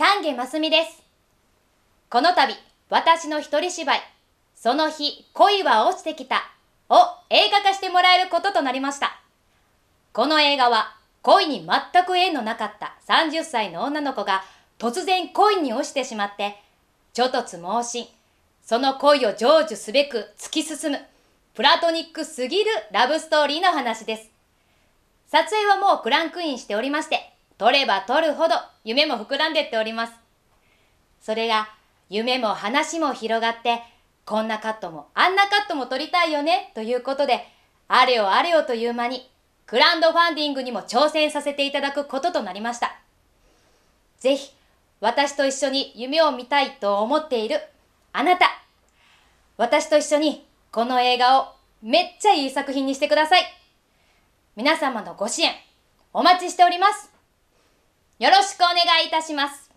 丹下真澄です。この度、私の一人芝居、その日恋は落ちてきたを映画化してもらえることとなりました。この映画は恋に全く縁のなかった30歳の女の子が突然恋に落ちてしまって、ちょっとつ盲信、その恋を成就すべく突き進む、プラトニックすぎるラブストーリーの話です。撮影はもうクランクインしておりまして、取れば取るほど夢も膨らんでっております。それが夢も話も広がって、こんなカットもあんなカットも撮りたいよねということで、あれよあれよという間に、クラウドファンディングにも挑戦させていただくこととなりました。ぜひ、私と一緒に夢を見たいと思っているあなた、私と一緒にこの映画をめっちゃいい作品にしてください。皆様のご支援、お待ちしております。よろしくお願いいたします。